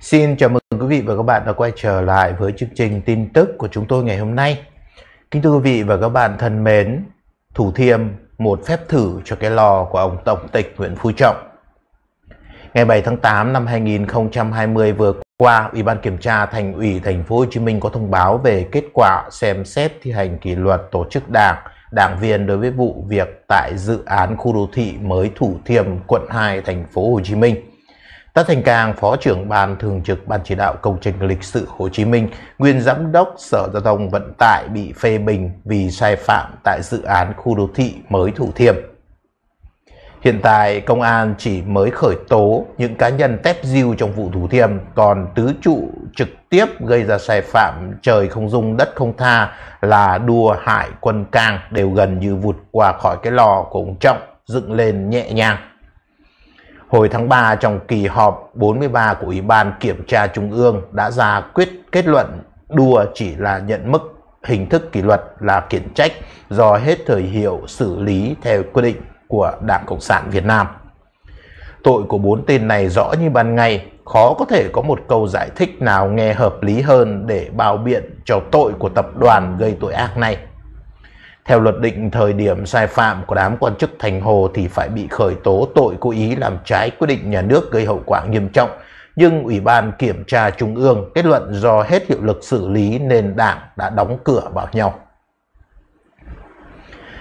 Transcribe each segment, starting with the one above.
Xin chào mừng quý vị và các bạn đã quay trở lại với chương trình tin tức của chúng tôi ngày hôm nay. Kính thưa quý vị và các bạn thân mến, Thủ Thiêm một phép thử cho cái lò của ông Tổng tịch Nguyễn Phú Trọng. Ngày 7 tháng 8 năm 2020 vừa qua, Ủy ban kiểm tra Thành ủy Thành phố Hồ Chí Minh có thông báo về kết quả xem xét thi hành kỷ luật tổ chức đảng, đảng viên đối với vụ việc tại dự án khu đô thị mới Thủ Thiêm, quận 2, Thành phố Hồ Chí Minh. Tất Thành Cang, Phó trưởng Ban Thường trực Ban Chỉ đạo Công trình Lịch sử Hồ Chí Minh, nguyên Giám đốc Sở Giao thông Vận tải bị phê bình vì sai phạm tại dự án khu đô thị mới Thủ Thiêm. Hiện tại, công an chỉ mới khởi tố những cá nhân tép diêu trong vụ Thủ Thiêm, còn tứ trụ trực tiếp gây ra sai phạm trời không dung đất không tha là đua hải quân cang đều gần như vụt qua khỏi cái lò của ông Trọng dựng lên nhẹ nhàng. Hồi tháng 3 trong kỳ họp 43 của Ủy ban Kiểm tra Trung ương đã ra quyết kết luận đua chỉ là nhận mức hình thức kỷ luật là khiển trách do hết thời hiệu xử lý theo quy định của Đảng Cộng sản Việt Nam. Tội của bốn tên này rõ như ban ngày, khó có thể có một câu giải thích nào nghe hợp lý hơn để bao biện cho tội của tập đoàn gây tội ác này. Theo luật định, thời điểm sai phạm của đám quan chức Thành Hồ thì phải bị khởi tố tội cố ý làm trái quyết định nhà nước gây hậu quả nghiêm trọng. Nhưng Ủy ban Kiểm tra Trung ương kết luận do hết hiệu lực xử lý nên đảng đã đóng cửa vào nhau.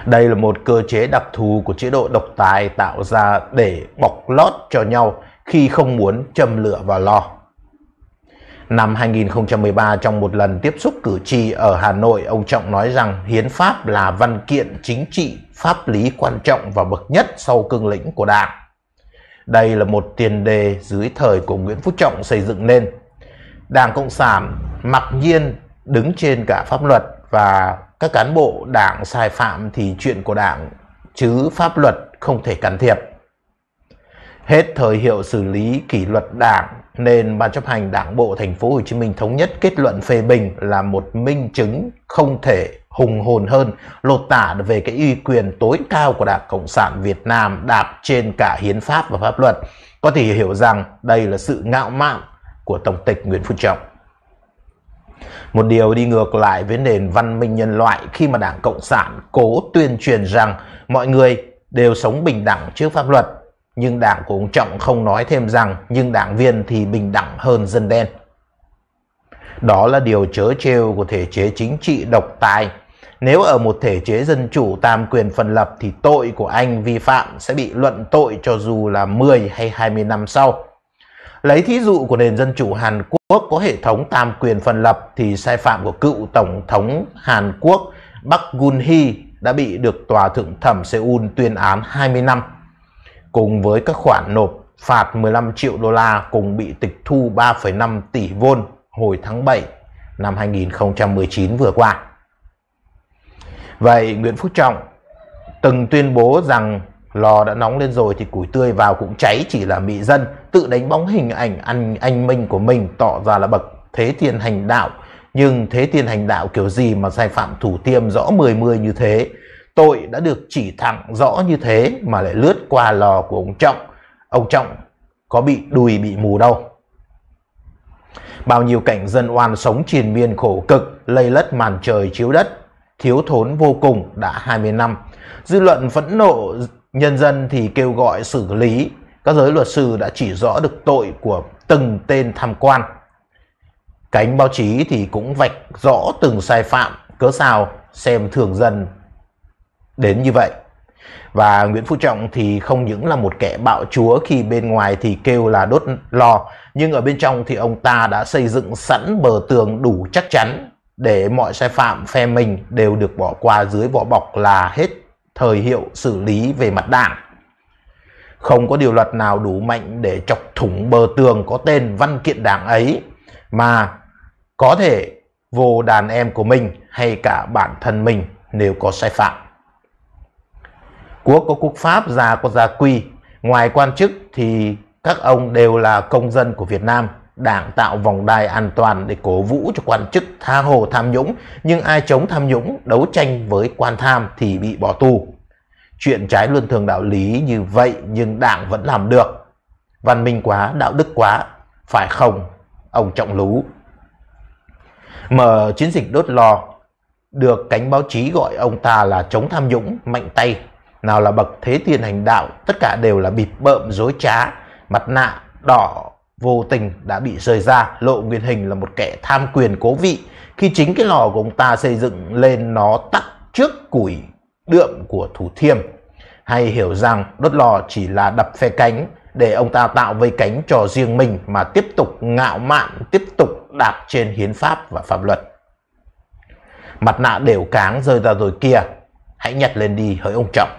Đây là một cơ chế đặc thù của chế độ độc tài tạo ra để bọc lót cho nhau khi không muốn châm lửa vào lò. Năm 2013 trong một lần tiếp xúc cử tri ở Hà Nội, ông Trọng nói rằng hiến pháp là văn kiện chính trị pháp lý quan trọng và bậc nhất sau cương lĩnh của Đảng. Đây là một tiền đề dưới thời của Nguyễn Phú Trọng xây dựng nên. Đảng Cộng sản mặc nhiên đứng trên cả pháp luật và các cán bộ đảng sai phạm thì chuyện của đảng chứ pháp luật không thể can thiệp. Hết thời hiệu xử lý kỷ luật đảng nên Ban chấp hành Đảng bộ Thành phố Hồ Chí Minh thống nhất kết luận phê bình là một minh chứng không thể hùng hồn hơn lột tả về cái uy quyền tối cao của Đảng Cộng sản Việt Nam đạp trên cả hiến pháp và pháp luật. Có thể hiểu rằng đây là sự ngạo mạn của Tổng tịch Nguyễn Phú Trọng. Một điều đi ngược lại với nền văn minh nhân loại khi mà Đảng Cộng sản cố tuyên truyền rằng mọi người đều sống bình đẳng trước pháp luật nhưng đảng của ông Trọng không nói thêm rằng nhưng đảng viên thì bình đẳng hơn dân đen. Đó là điều chớ trêu của thể chế chính trị độc tài. Nếu ở một thể chế dân chủ tam quyền phân lập thì tội của anh vi phạm sẽ bị luận tội cho dù là 10 hay 20 năm sau. Lấy thí dụ của nền dân chủ Hàn Quốc có hệ thống tam quyền phân lập thì sai phạm của cựu Tổng thống Hàn Quốc Park Gun hye đã bị được Tòa Thượng Thẩm Seoul tuyên án 20 năm cùng với các khoản nộp phạt 15 triệu đô la cùng bị tịch thu 3,5 tỷ won hồi tháng 7 năm 2019 vừa qua. Vậy Nguyễn phúc Trọng từng tuyên bố rằng lò đã nóng lên rồi thì củi tươi vào cũng cháy chỉ là mỹ dân tự đánh bóng hình ảnh anh anh minh của mình tỏ ra là bậc thế thiên hành đạo nhưng thế thiên hành đạo kiểu gì mà sai phạm thủ tiêm rõ mười mươi như thế Tội đã được chỉ thẳng rõ như thế mà lại lướt qua lò của ông Trọng. Ông Trọng có bị đùi bị mù đâu. Bao nhiêu cảnh dân oan sống triền miên khổ cực, lây lất màn trời chiếu đất, thiếu thốn vô cùng đã 20 năm. Dư luận phẫn nộ, nhân dân thì kêu gọi xử lý. Các giới luật sư đã chỉ rõ được tội của từng tên tham quan. Cánh báo chí thì cũng vạch rõ từng sai phạm, cớ sao xem thường dân đến như vậy. Và Nguyễn Phú Trọng thì không những là một kẻ bạo chúa khi bên ngoài thì kêu là đốt lò, nhưng ở bên trong thì ông ta đã xây dựng sẵn bờ tường đủ chắc chắn để mọi sai phạm phe mình đều được bỏ qua dưới vỏ bọc là hết thời hiệu xử lý về mặt đảng. Không có điều luật nào đủ mạnh để chọc thủng bờ tường có tên văn kiện đảng ấy mà có thể vô đàn em của mình hay cả bản thân mình nếu có sai phạm quốc có quốc pháp, già có gia quy. Ngoài quan chức thì các ông đều là công dân của Việt Nam. Đảng tạo vòng đai an toàn để cổ vũ cho quan chức tha hồ tham nhũng, nhưng ai chống tham nhũng, đấu tranh với quan tham thì bị bỏ tù. Chuyện trái luân thường đạo lý như vậy nhưng đảng vẫn làm được. Văn minh quá, đạo đức quá, phải không? Ông Trọng Lú. Mở chiến dịch đốt lò, được cánh báo chí gọi ông ta là chống tham nhũng, mạnh tay, nào là bậc thế tiền hành đạo, tất cả đều là bịp bợm dối trá, mặt nạ đỏ vô tình đã bị rời ra, lộ nguyên hình là một kẻ tham quyền cố vị. Khi chính cái lò của ông ta xây dựng lên nó tắt trước củi đượm của Thủ Thiêm. Hay hiểu rằng đốt lò chỉ là đập phe cánh để ông ta tạo vây cánh cho riêng mình mà tiếp tục ngạo mạn, tiếp tục đạp trên hiến pháp và pháp luật. Mặt nạ đều cáng rơi ra rồi kia, hãy nhặt lên đi hỡi ông trọng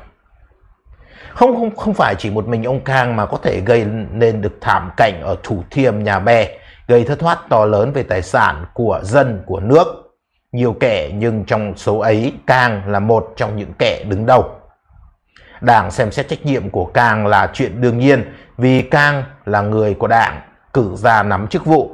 không không không phải chỉ một mình ông Cang mà có thể gây nên được thảm cảnh ở Thủ Thiêm nhà Bè, gây thất thoát to lớn về tài sản của dân của nước. Nhiều kẻ nhưng trong số ấy Cang là một trong những kẻ đứng đầu. Đảng xem xét trách nhiệm của Cang là chuyện đương nhiên vì Cang là người của đảng cử ra nắm chức vụ.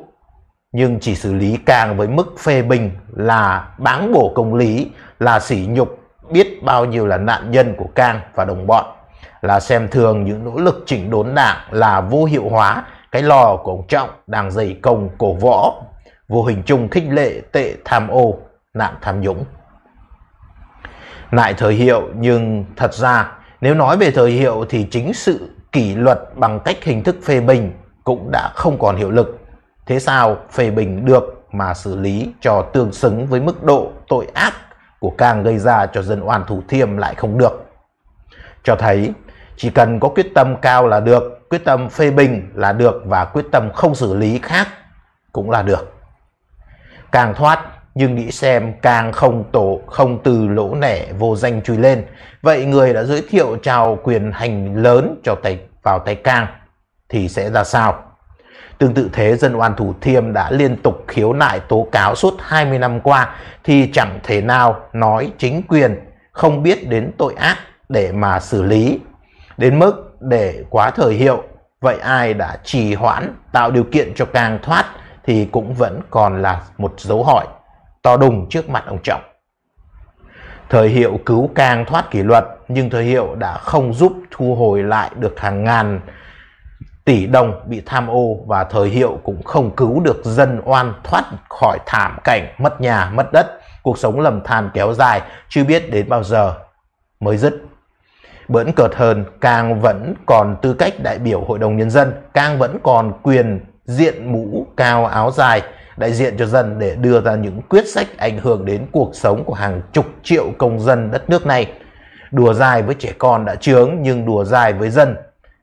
Nhưng chỉ xử lý Cang với mức phê bình là báng bổ công lý, là sỉ nhục biết bao nhiêu là nạn nhân của Cang và đồng bọn là xem thường những nỗ lực chỉnh đốn đảng là vô hiệu hóa cái lò của ông Trọng đang dày công cổ võ, vô hình chung khích lệ tệ tham ô, nạn tham nhũng. Lại thời hiệu nhưng thật ra nếu nói về thời hiệu thì chính sự kỷ luật bằng cách hình thức phê bình cũng đã không còn hiệu lực. Thế sao phê bình được mà xử lý cho tương xứng với mức độ tội ác của càng gây ra cho dân oan thủ thiêm lại không được. Cho thấy chỉ cần có quyết tâm cao là được quyết tâm phê bình là được và quyết tâm không xử lý khác cũng là được càng thoát nhưng nghĩ xem càng không tổ không từ lỗ nẻ vô danh chui lên vậy người đã giới thiệu trao quyền hành lớn cho tay vào tay càng thì sẽ ra sao Tương tự thế dân oan thủ thiêm đã liên tục khiếu nại tố cáo suốt 20 năm qua thì chẳng thể nào nói chính quyền không biết đến tội ác để mà xử lý đến mức để quá thời hiệu vậy ai đã trì hoãn tạo điều kiện cho càng thoát thì cũng vẫn còn là một dấu hỏi to đùng trước mặt ông trọng thời hiệu cứu càng thoát kỷ luật nhưng thời hiệu đã không giúp thu hồi lại được hàng ngàn tỷ đồng bị tham ô và thời hiệu cũng không cứu được dân oan thoát khỏi thảm cảnh mất nhà mất đất cuộc sống lầm than kéo dài chưa biết đến bao giờ mới dứt Bỡn cợt hơn, càng vẫn còn tư cách đại biểu Hội đồng Nhân dân, càng vẫn còn quyền diện mũ cao áo dài, đại diện cho dân để đưa ra những quyết sách ảnh hưởng đến cuộc sống của hàng chục triệu công dân đất nước này. Đùa dài với trẻ con đã chướng nhưng đùa dài với dân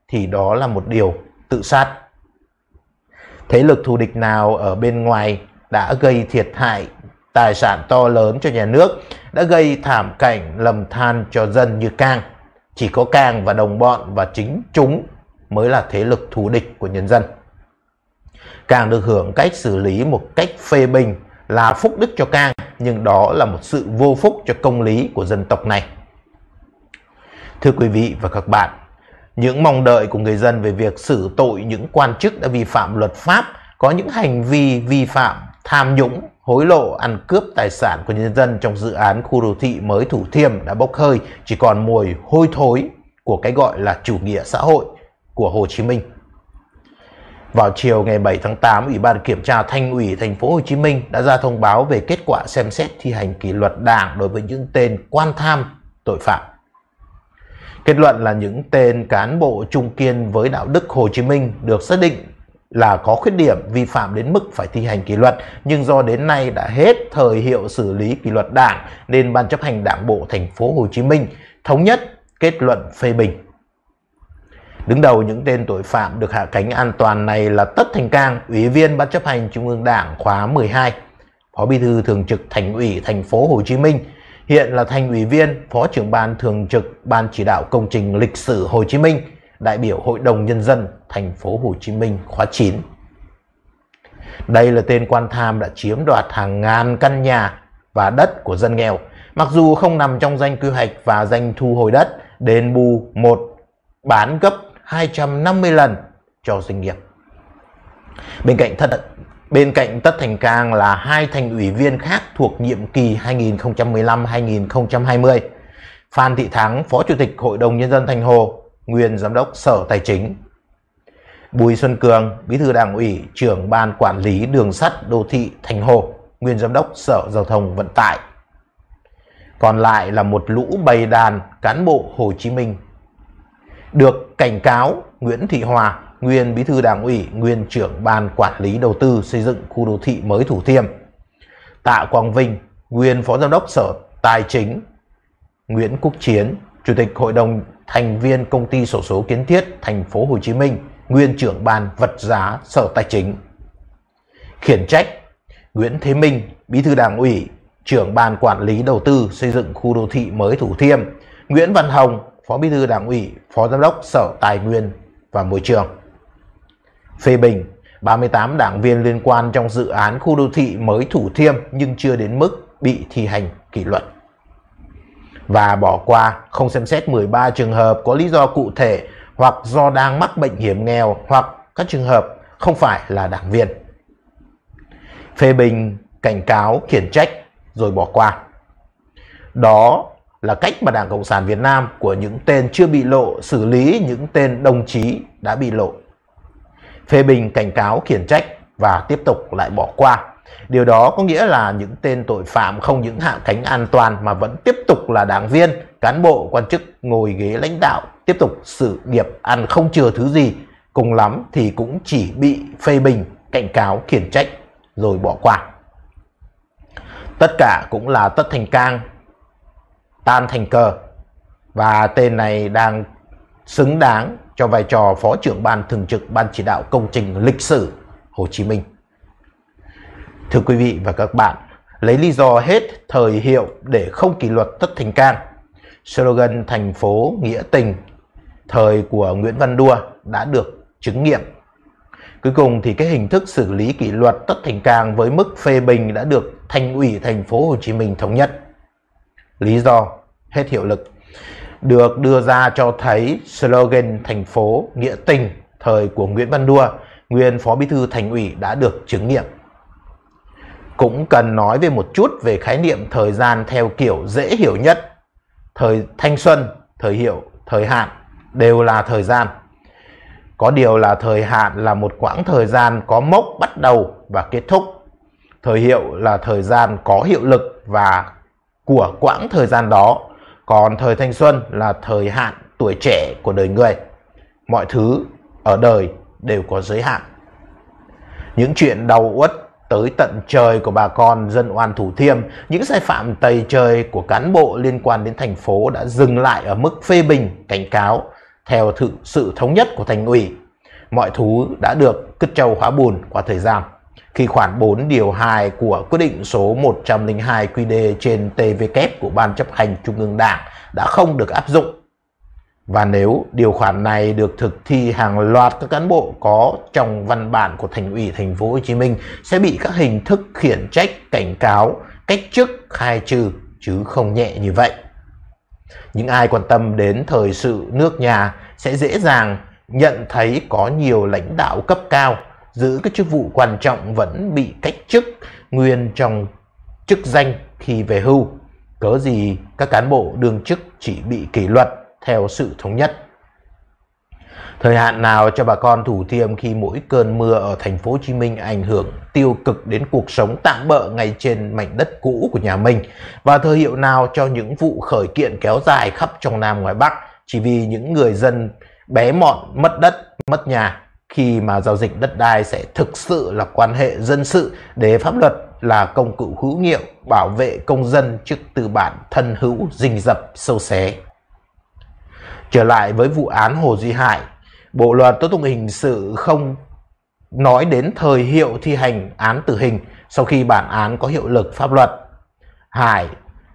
thì đó là một điều tự sát. Thế lực thù địch nào ở bên ngoài đã gây thiệt hại tài sản to lớn cho nhà nước, đã gây thảm cảnh lầm than cho dân như Cang. Chỉ có Càng và đồng bọn và chính chúng mới là thế lực thù địch của nhân dân. Càng được hưởng cách xử lý một cách phê bình là phúc đức cho Càng, nhưng đó là một sự vô phúc cho công lý của dân tộc này. Thưa quý vị và các bạn, những mong đợi của người dân về việc xử tội những quan chức đã vi phạm luật pháp có những hành vi vi phạm tham nhũng, hối lộ, ăn cướp tài sản của nhân dân trong dự án khu đô thị mới Thủ Thiêm đã bốc hơi, chỉ còn mùi hôi thối của cái gọi là chủ nghĩa xã hội của Hồ Chí Minh. Vào chiều ngày 7 tháng 8, Ủy ban kiểm tra Thành ủy Thành phố Hồ Chí Minh đã ra thông báo về kết quả xem xét thi hành kỷ luật Đảng đối với những tên quan tham, tội phạm. Kết luận là những tên cán bộ trung kiên với đạo đức Hồ Chí Minh được xác định là có khuyết điểm vi phạm đến mức phải thi hành kỷ luật nhưng do đến nay đã hết thời hiệu xử lý kỷ luật đảng nên ban chấp hành Đảng bộ thành phố Hồ Chí Minh thống nhất kết luận phê bình. Đứng đầu những tên tội phạm được hạ cánh an toàn này là Tất Thành Cang, Ủy viên Ban chấp hành Trung ương Đảng khóa 12, Phó Bí thư Thường trực Thành ủy thành phố Hồ Chí Minh, hiện là thành ủy viên, Phó trưởng ban Thường trực Ban chỉ đạo công trình lịch sử Hồ Chí Minh đại biểu Hội đồng Nhân dân thành phố Hồ Chí Minh khóa 9. Đây là tên quan tham đã chiếm đoạt hàng ngàn căn nhà và đất của dân nghèo, mặc dù không nằm trong danh quy hoạch và danh thu hồi đất, đền bù một bán gấp 250 lần cho doanh nghiệp. Bên cạnh thật bên cạnh Tất Thành Cang là hai thành ủy viên khác thuộc nhiệm kỳ 2015-2020. Phan Thị Thắng, Phó Chủ tịch Hội đồng nhân dân Thành Hồ nguyên giám đốc Sở Tài chính. Bùi Xuân Cường, Bí thư Đảng ủy, trưởng ban quản lý đường sắt đô thị Thành Hồ, nguyên giám đốc Sở Giao thông Vận tải. Còn lại là một lũ bầy đàn cán bộ Hồ Chí Minh. Được cảnh cáo Nguyễn Thị Hòa, nguyên Bí thư Đảng ủy, nguyên trưởng ban quản lý đầu tư xây dựng khu đô thị mới Thủ Thiêm. Tạ Quang Vinh, nguyên phó giám đốc Sở Tài chính. Nguyễn Quốc Chiến, Chủ tịch Hội đồng thành viên công ty sổ số kiến thiết thành phố Hồ Chí Minh, nguyên trưởng ban vật giá Sở Tài chính. Khiển trách Nguyễn Thế Minh, Bí thư Đảng ủy, trưởng ban quản lý đầu tư xây dựng khu đô thị mới Thủ Thiêm, Nguyễn Văn Hồng, Phó Bí thư Đảng ủy, Phó Giám đốc Sở Tài nguyên và Môi trường. Phê bình 38 đảng viên liên quan trong dự án khu đô thị mới Thủ Thiêm nhưng chưa đến mức bị thi hành kỷ luật và bỏ qua không xem xét 13 trường hợp có lý do cụ thể hoặc do đang mắc bệnh hiểm nghèo hoặc các trường hợp không phải là đảng viên. Phê bình, cảnh cáo, khiển trách rồi bỏ qua. Đó là cách mà Đảng Cộng sản Việt Nam của những tên chưa bị lộ xử lý những tên đồng chí đã bị lộ. Phê bình, cảnh cáo, khiển trách và tiếp tục lại bỏ qua Điều đó có nghĩa là những tên tội phạm không những hạ cánh an toàn mà vẫn tiếp tục là đảng viên, cán bộ, quan chức ngồi ghế lãnh đạo, tiếp tục sự nghiệp ăn không chừa thứ gì, cùng lắm thì cũng chỉ bị phê bình, cảnh cáo, khiển trách rồi bỏ qua. Tất cả cũng là tất thành cang, tan thành cờ và tên này đang xứng đáng cho vai trò phó trưởng ban thường trực ban chỉ đạo công trình lịch sử Hồ Chí Minh. Thưa quý vị và các bạn, lấy lý do hết thời hiệu để không kỷ luật tất thành cang Slogan thành phố nghĩa tình thời của Nguyễn Văn Đua đã được chứng nghiệm. Cuối cùng thì cái hình thức xử lý kỷ luật tất thành cang với mức phê bình đã được thành ủy thành phố Hồ Chí Minh thống nhất. Lý do hết hiệu lực được đưa ra cho thấy slogan thành phố nghĩa tình thời của Nguyễn Văn Đua, nguyên phó bí thư thành ủy đã được chứng nghiệm cũng cần nói về một chút về khái niệm thời gian theo kiểu dễ hiểu nhất. Thời thanh xuân, thời hiệu, thời hạn đều là thời gian. Có điều là thời hạn là một quãng thời gian có mốc bắt đầu và kết thúc. Thời hiệu là thời gian có hiệu lực và của quãng thời gian đó. Còn thời thanh xuân là thời hạn tuổi trẻ của đời người. Mọi thứ ở đời đều có giới hạn. Những chuyện đau uất tới tận trời của bà con dân oan Thủ Thiêm, những sai phạm tày trời của cán bộ liên quan đến thành phố đã dừng lại ở mức phê bình, cảnh cáo theo thự, sự thống nhất của thành ủy. Mọi thứ đã được cất trâu hóa bùn qua thời gian. Khi khoản 4 điều 2 của quyết định số 102 qd trên TVK của Ban chấp hành Trung ương Đảng đã không được áp dụng và nếu điều khoản này được thực thi hàng loạt các cán bộ có trong văn bản của thành ủy thành phố Hồ Chí Minh sẽ bị các hình thức khiển trách, cảnh cáo, cách chức, khai trừ chứ không nhẹ như vậy. Những ai quan tâm đến thời sự nước nhà sẽ dễ dàng nhận thấy có nhiều lãnh đạo cấp cao giữ các chức vụ quan trọng vẫn bị cách chức nguyên trong chức danh khi về hưu. Cớ gì các cán bộ đương chức chỉ bị kỷ luật theo sự thống nhất. Thời hạn nào cho bà con thủ thiêm khi mỗi cơn mưa ở thành phố Hồ Chí Minh ảnh hưởng tiêu cực đến cuộc sống tạm bỡ ngay trên mảnh đất cũ của nhà mình và thời hiệu nào cho những vụ khởi kiện kéo dài khắp trong Nam ngoài Bắc chỉ vì những người dân bé mọn mất đất, mất nhà khi mà giao dịch đất đai sẽ thực sự là quan hệ dân sự để pháp luật là công cụ hữu hiệu bảo vệ công dân trước tư bản thân hữu rình rập sâu xé. Trở lại với vụ án Hồ Duy Hải, Bộ luật tố tụng hình sự không nói đến thời hiệu thi hành án tử hình sau khi bản án có hiệu lực pháp luật. Hải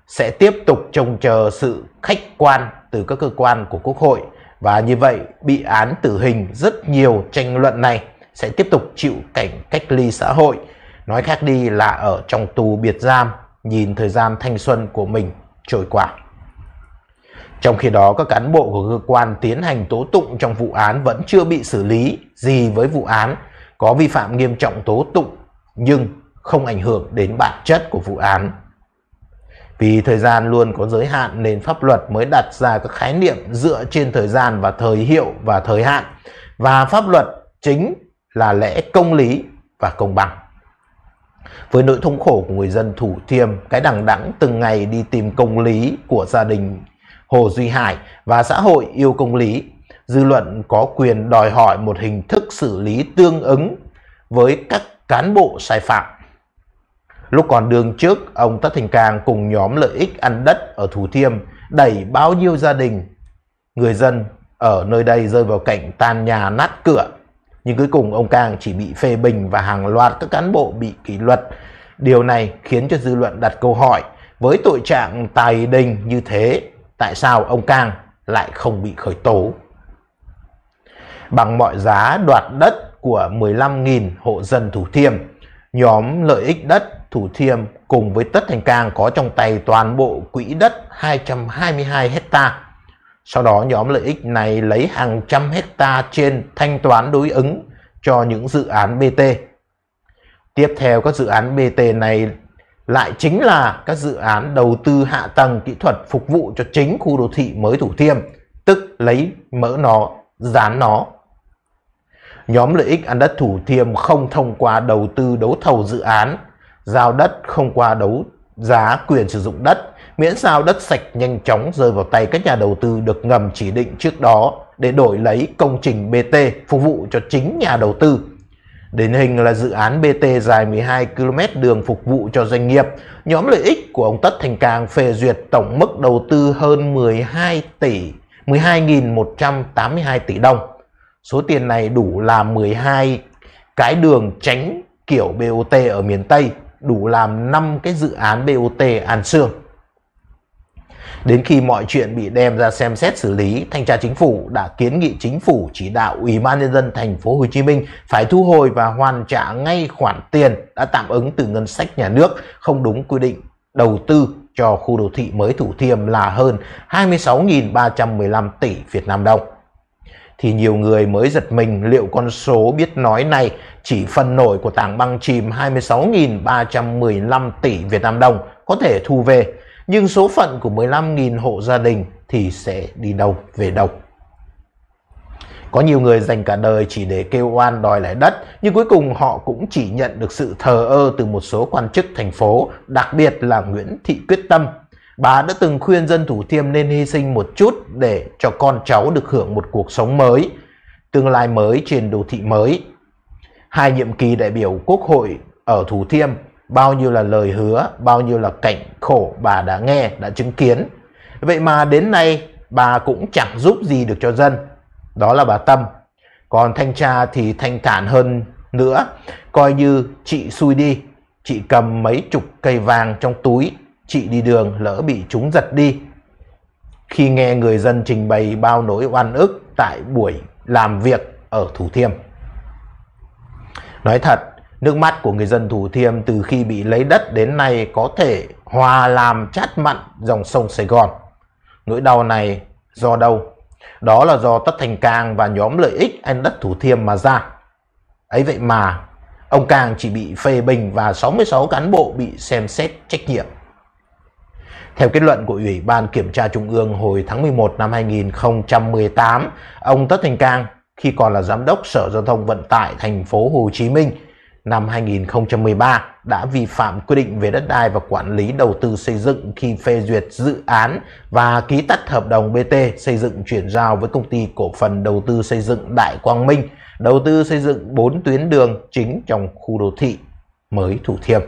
sẽ tiếp tục trông chờ sự khách quan từ các cơ quan của Quốc hội và như vậy bị án tử hình rất nhiều tranh luận này sẽ tiếp tục chịu cảnh cách ly xã hội. Nói khác đi là ở trong tù biệt giam, nhìn thời gian thanh xuân của mình trôi qua. Trong khi đó, các cán bộ của cơ quan tiến hành tố tụng trong vụ án vẫn chưa bị xử lý gì với vụ án có vi phạm nghiêm trọng tố tụng nhưng không ảnh hưởng đến bản chất của vụ án. Vì thời gian luôn có giới hạn nên pháp luật mới đặt ra các khái niệm dựa trên thời gian và thời hiệu và thời hạn và pháp luật chính là lẽ công lý và công bằng. Với nỗi thống khổ của người dân Thủ Thiêm, cái đằng đẵng từng ngày đi tìm công lý của gia đình Hồ Duy Hải và xã hội yêu công lý. Dư luận có quyền đòi hỏi một hình thức xử lý tương ứng với các cán bộ sai phạm. Lúc còn đường trước, ông Tất Thành Cang cùng nhóm lợi ích ăn đất ở Thủ Thiêm đẩy bao nhiêu gia đình, người dân ở nơi đây rơi vào cảnh tan nhà nát cửa. Nhưng cuối cùng ông Cang chỉ bị phê bình và hàng loạt các cán bộ bị kỷ luật. Điều này khiến cho dư luận đặt câu hỏi với tội trạng tài đình như thế tại sao ông Cang lại không bị khởi tố. Bằng mọi giá đoạt đất của 15.000 hộ dân Thủ Thiêm, nhóm lợi ích đất Thủ Thiêm cùng với Tất Thành Cang có trong tay toàn bộ quỹ đất 222 hecta. Sau đó nhóm lợi ích này lấy hàng trăm hecta trên thanh toán đối ứng cho những dự án BT. Tiếp theo các dự án BT này lại chính là các dự án đầu tư hạ tầng kỹ thuật phục vụ cho chính khu đô thị mới Thủ Thiêm, tức lấy mỡ nó, dán nó. Nhóm lợi ích ăn đất Thủ Thiêm không thông qua đầu tư đấu thầu dự án, giao đất không qua đấu giá quyền sử dụng đất, miễn sao đất sạch nhanh chóng rơi vào tay các nhà đầu tư được ngầm chỉ định trước đó để đổi lấy công trình BT phục vụ cho chính nhà đầu tư Điển hình là dự án BT dài 12 km đường phục vụ cho doanh nghiệp, nhóm lợi ích của ông Tất Thành Càng phê duyệt tổng mức đầu tư hơn 12 tỷ 12.182 tỷ đồng. Số tiền này đủ làm 12 cái đường tránh kiểu BOT ở miền Tây, đủ làm 5 cái dự án BOT An Sương. Đến khi mọi chuyện bị đem ra xem xét xử lý, Thanh tra Chính phủ đã kiến nghị Chính phủ chỉ đạo Ủy ban nhân dân thành phố Hồ Chí Minh phải thu hồi và hoàn trả ngay khoản tiền đã tạm ứng từ ngân sách nhà nước không đúng quy định đầu tư cho khu đô thị mới Thủ Thiêm là hơn 26.315 tỷ Việt Nam đồng. Thì nhiều người mới giật mình liệu con số biết nói này chỉ phần nổi của tảng băng chìm 26.315 tỷ Việt Nam đồng có thể thu về nhưng số phận của 15.000 hộ gia đình thì sẽ đi đâu về đâu. Có nhiều người dành cả đời chỉ để kêu oan đòi lại đất, nhưng cuối cùng họ cũng chỉ nhận được sự thờ ơ từ một số quan chức thành phố, đặc biệt là Nguyễn Thị Quyết Tâm. Bà đã từng khuyên dân Thủ Thiêm nên hy sinh một chút để cho con cháu được hưởng một cuộc sống mới, tương lai mới trên đô thị mới. Hai nhiệm kỳ đại biểu Quốc hội ở Thủ Thiêm bao nhiêu là lời hứa bao nhiêu là cảnh khổ bà đã nghe đã chứng kiến vậy mà đến nay bà cũng chẳng giúp gì được cho dân đó là bà tâm còn thanh tra thì thanh thản hơn nữa coi như chị xui đi chị cầm mấy chục cây vàng trong túi chị đi đường lỡ bị chúng giật đi khi nghe người dân trình bày bao nỗi oan ức tại buổi làm việc ở thủ thiêm nói thật Nước mắt của người dân Thủ Thiêm từ khi bị lấy đất đến nay có thể hòa làm chát mặn dòng sông Sài Gòn. Nỗi đau này do đâu? Đó là do Tất Thành Cang và nhóm lợi ích anh đất Thủ Thiêm mà ra. Ấy vậy mà, ông Cang chỉ bị phê bình và 66 cán bộ bị xem xét trách nhiệm. Theo kết luận của Ủy ban Kiểm tra Trung ương hồi tháng 11 năm 2018, ông Tất Thành Cang khi còn là giám đốc Sở Giao thông Vận tải thành phố Hồ Chí Minh năm 2013 đã vi phạm quy định về đất đai và quản lý đầu tư xây dựng khi phê duyệt dự án và ký tắt hợp đồng BT xây dựng chuyển giao với công ty cổ phần đầu tư xây dựng Đại Quang Minh đầu tư xây dựng 4 tuyến đường chính trong khu đô thị mới Thủ Thiêm.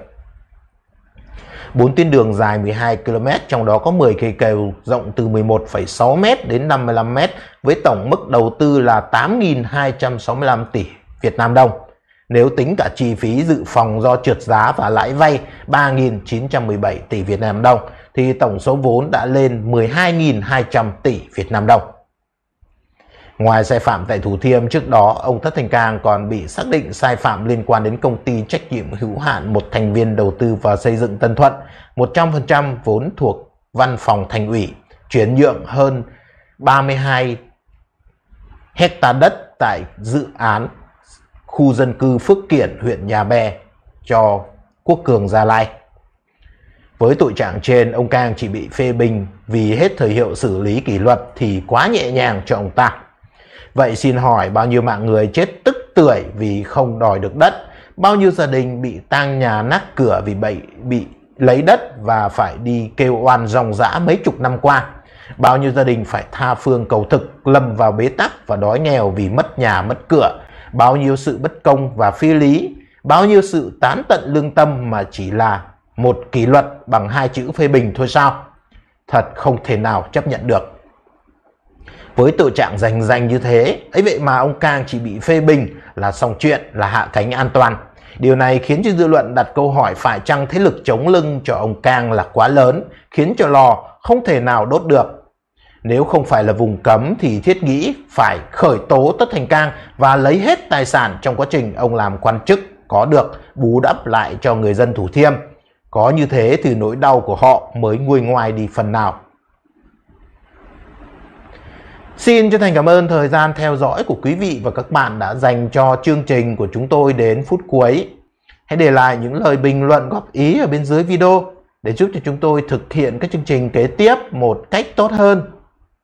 4 tuyến đường dài 12 km, trong đó có 10 cây cầu rộng từ 11,6 m đến 55 m với tổng mức đầu tư là 8.265 tỷ Việt Nam đồng nếu tính cả chi phí dự phòng do trượt giá và lãi vay 3.917 tỷ Việt Nam đồng thì tổng số vốn đã lên 12.200 tỷ Việt Nam đồng. Ngoài sai phạm tại Thủ Thiêm trước đó, ông Thất Thành Cang còn bị xác định sai phạm liên quan đến công ty trách nhiệm hữu hạn một thành viên đầu tư và xây dựng Tân Thuận, 100% vốn thuộc văn phòng thành ủy, chuyển nhượng hơn 32 hecta đất tại dự án khu dân cư Phước Kiển, huyện Nhà Bè cho Quốc Cường Gia Lai. Với tội trạng trên, ông Cang chỉ bị phê bình vì hết thời hiệu xử lý kỷ luật thì quá nhẹ nhàng cho ông ta. Vậy xin hỏi bao nhiêu mạng người chết tức tưởi vì không đòi được đất, bao nhiêu gia đình bị tang nhà nát cửa vì bị, bị lấy đất và phải đi kêu oan ròng rã mấy chục năm qua. Bao nhiêu gia đình phải tha phương cầu thực, lâm vào bế tắc và đói nghèo vì mất nhà mất cửa, bao nhiêu sự bất công và phi lý, bao nhiêu sự tán tận lương tâm mà chỉ là một kỷ luật bằng hai chữ phê bình thôi sao? Thật không thể nào chấp nhận được. Với tội trạng rành rành như thế, ấy vậy mà ông Cang chỉ bị phê bình là xong chuyện, là hạ cánh an toàn. Điều này khiến cho dư luận đặt câu hỏi phải chăng thế lực chống lưng cho ông Cang là quá lớn, khiến cho lò không thể nào đốt được nếu không phải là vùng cấm thì thiết nghĩ phải khởi tố Tất Thành Cang và lấy hết tài sản trong quá trình ông làm quan chức có được bù đắp lại cho người dân Thủ Thiêm. Có như thế thì nỗi đau của họ mới nguôi ngoài đi phần nào. Xin chân thành cảm ơn thời gian theo dõi của quý vị và các bạn đã dành cho chương trình của chúng tôi đến phút cuối. Hãy để lại những lời bình luận góp ý ở bên dưới video để giúp cho chúng tôi thực hiện các chương trình kế tiếp một cách tốt hơn.